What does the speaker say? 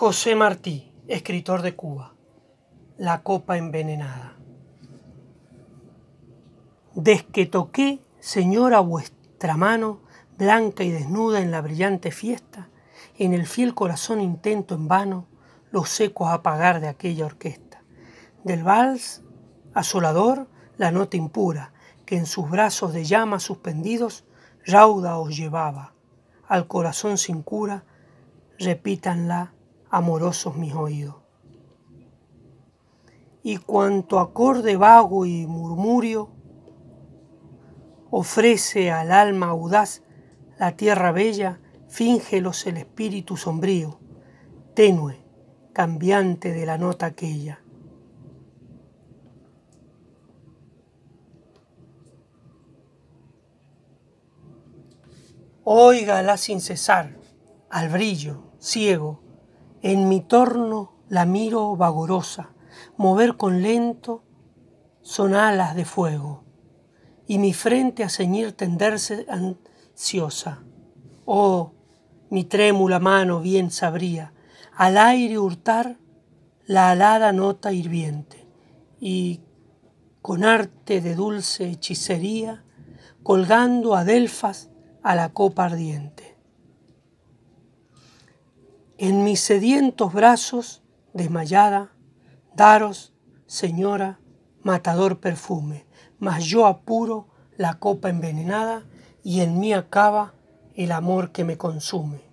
José Martí, escritor de Cuba. La copa envenenada. Desde que toqué, señora, vuestra mano, blanca y desnuda en la brillante fiesta, en el fiel corazón intento en vano los ecos apagar de aquella orquesta. Del vals asolador, la nota impura, que en sus brazos de llamas suspendidos rauda os llevaba. Al corazón sin cura, repítanla amorosos mis oídos. Y cuanto acorde vago y murmurio ofrece al alma audaz la tierra bella, fíngelos el espíritu sombrío, tenue, cambiante de la nota aquella. Óigala sin cesar, al brillo, ciego, en mi torno la miro vagorosa, mover con lento son alas de fuego, y mi frente a ceñir tenderse ansiosa. Oh, mi trémula mano bien sabría al aire hurtar la alada nota hirviente, y con arte de dulce hechicería, colgando a Delfas a la copa ardiente en mis sedientos brazos, desmayada, daros, señora, matador perfume, mas yo apuro la copa envenenada y en mí acaba el amor que me consume.